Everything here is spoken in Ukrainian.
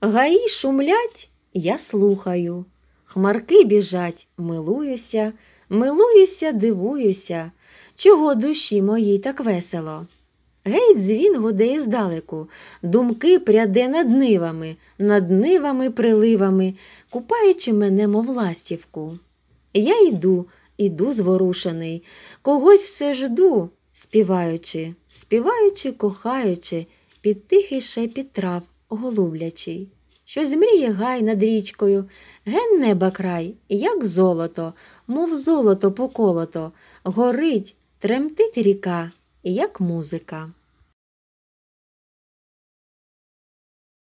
Гаї шумлять, я слухаю. Хмарки біжать, милуюся, милуюся, дивуюся, чого душі моїй так весело. Гей, дзвін гудає здалеку, думки пряде над нивами, над нивами, приливами, купаючи мене, мов ластівку. Я йду, іду зворушений, когось все жду, співаючи, співаючи, кохаючи, під тихий шепіт трав голублячий. Щось мріє гай над річкою, ген неба край, як золото, мов золото поколото, горить, тремтить ріка, як музика.